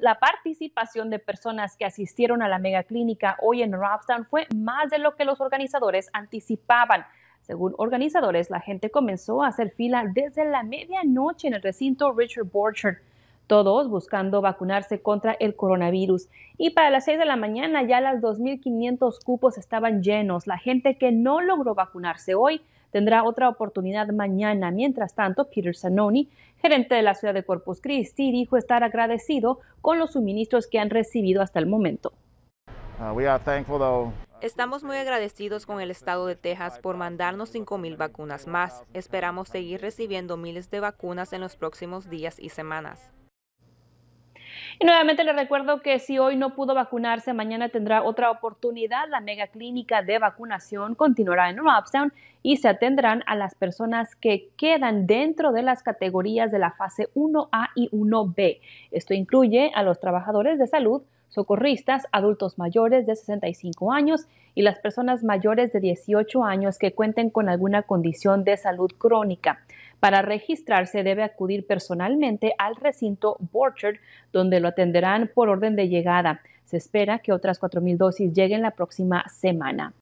la, participación de personas que asistieron a la megaclínica hoy en Robstown fue más de lo que los organizadores anticipaban. Según organizadores, la gente comenzó a hacer fila desde la medianoche en el recinto Richard Borchardt todos buscando vacunarse contra el coronavirus. Y para las 6 de la mañana ya las 2.500 cupos estaban llenos. La gente que no logró vacunarse hoy tendrá otra oportunidad mañana. Mientras tanto, Peter Sanoni, gerente de la ciudad de Corpus Christi, dijo estar agradecido con los suministros que han recibido hasta el momento. Uh, Estamos muy agradecidos con el estado de Texas por mandarnos 5.000 vacunas más. Esperamos seguir recibiendo miles de vacunas en los próximos días y semanas. Y nuevamente le recuerdo que si hoy no pudo vacunarse, mañana tendrá otra oportunidad. La mega clínica de vacunación continuará en Robstown y se atendrán a las personas que quedan dentro de las categorías de la fase 1A y 1B. Esto incluye a los trabajadores de salud, socorristas, adultos mayores de 65 años y las personas mayores de 18 años que cuenten con alguna condición de salud crónica. Para registrarse debe acudir personalmente al recinto Borchard, donde lo atenderán por orden de llegada. Se espera que otras 4.000 dosis lleguen la próxima semana.